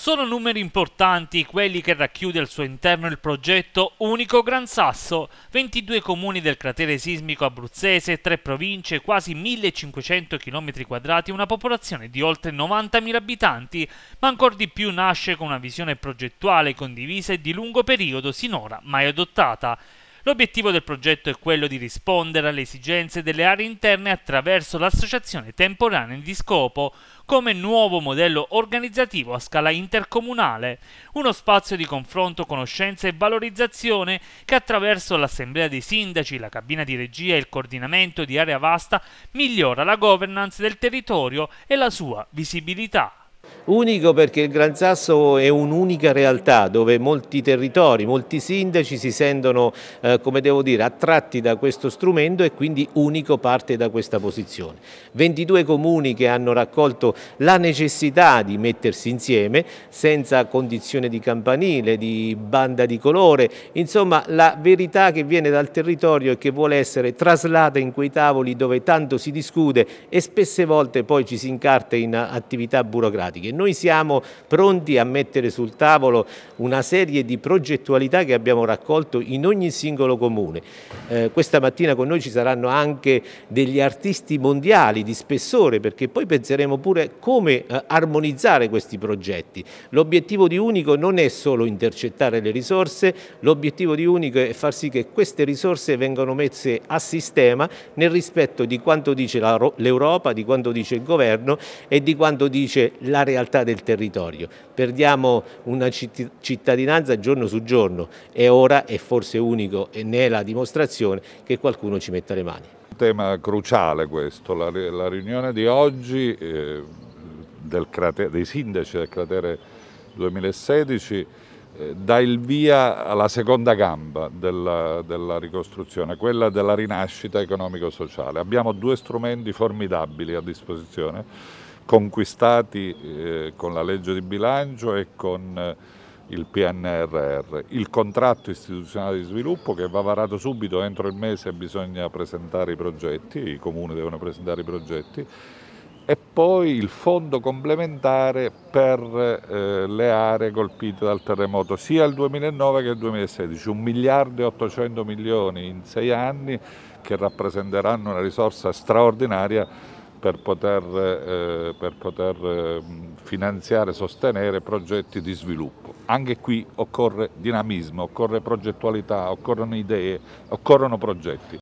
Sono numeri importanti quelli che racchiude al suo interno il progetto Unico Gran Sasso, 22 comuni del cratere sismico abruzzese, 3 province, quasi 1500 km quadrati, una popolazione di oltre 90.000 abitanti, ma ancor di più nasce con una visione progettuale condivisa e di lungo periodo sinora mai adottata. L'obiettivo del progetto è quello di rispondere alle esigenze delle aree interne attraverso l'associazione temporanea di scopo come nuovo modello organizzativo a scala intercomunale, uno spazio di confronto, conoscenza e valorizzazione che attraverso l'assemblea dei sindaci, la cabina di regia e il coordinamento di area vasta migliora la governance del territorio e la sua visibilità. Unico perché il Gran Sasso è un'unica realtà dove molti territori, molti sindaci si sentono, eh, come devo dire, attratti da questo strumento e quindi unico parte da questa posizione. 22 comuni che hanno raccolto la necessità di mettersi insieme senza condizione di campanile, di banda di colore, insomma la verità che viene dal territorio e che vuole essere traslata in quei tavoli dove tanto si discute e spesse volte poi ci si incarta in attività burocratiche. E noi siamo pronti a mettere sul tavolo una serie di progettualità che abbiamo raccolto in ogni singolo comune. Eh, questa mattina con noi ci saranno anche degli artisti mondiali di spessore perché poi penseremo pure come eh, armonizzare questi progetti. L'obiettivo di Unico non è solo intercettare le risorse, l'obiettivo di Unico è far sì che queste risorse vengano messe a sistema nel rispetto di quanto dice l'Europa, di quanto dice il governo e di quanto dice la realtà realtà del territorio. Perdiamo una cittadinanza giorno su giorno e ora è forse unico e ne è la dimostrazione che qualcuno ci metta le mani. Un tema cruciale questo, la, la riunione di oggi eh, cratere, dei sindaci del cratere 2016 eh, dà il via alla seconda gamba della, della ricostruzione, quella della rinascita economico-sociale. Abbiamo due strumenti formidabili a disposizione conquistati eh, con la legge di bilancio e con eh, il PNRR, il contratto istituzionale di sviluppo che va varato subito, entro il mese bisogna presentare i progetti, i comuni devono presentare i progetti, e poi il fondo complementare per eh, le aree colpite dal terremoto sia il 2009 che il 2016, 1 miliardo e 800 milioni in sei anni che rappresenteranno una risorsa straordinaria per poter, eh, per poter eh, finanziare e sostenere progetti di sviluppo. Anche qui occorre dinamismo, occorre progettualità, occorrono idee, occorrono progetti.